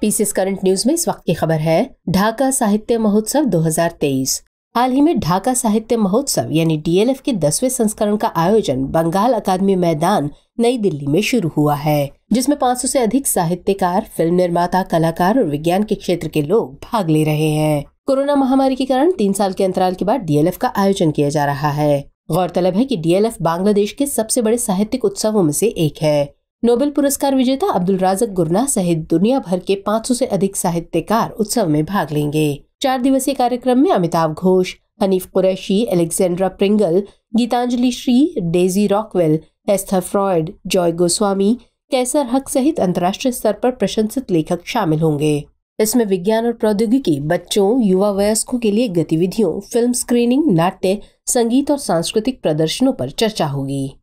PCS current news में इस वक्त की खबर है ढाका साहित्य महोत्सव 2023 हाल ही में ढाका साहित्य महोत्सव यानी डीएलएफ के दसवें संस्करण का आयोजन बंगाल अकादमी मैदान नई दिल्ली में शुरू हुआ है जिसमें 500 से अधिक साहित्यकार फिल्म निर्माता कलाकार और विज्ञान के क्षेत्र के लोग भाग ले रहे हैं कोरोना महामारी के कारण तीन साल के अंतराल के बाद डीएलएफ का आयोजन किया जा रहा है गौरतलब है कि डीएलएफ बांग्लादेश के सबसे बड़े साहित्यिक उत्सवों में से एक है नोबेल पुरस्कार विजेता अब्दुल राजक गुरना सहित दुनिया भर के 500 से अधिक साहित्यकार उत्सव में भाग लेंगे चार दिवसीय कार्यक्रम में Amitabh Ghosh Hanif Kureishi Alexandra Pringle Geetanjali Shree Daisy Rockwell Esther Freud Joy Goswami Kaiser Haq सहित अंतर्राष्ट्रीय स्तर पर प्रशंसित लेखक शामिल होंगे इसमें विज्ञान और प्रौद्योगिकी बच्चों युवा वयस्कों के लिए गतिविधियों फिल्म स्क्रीनिंग नाट्य संगीत और सांस्कृतिक प्रदर्शनों पर चर्चा होगी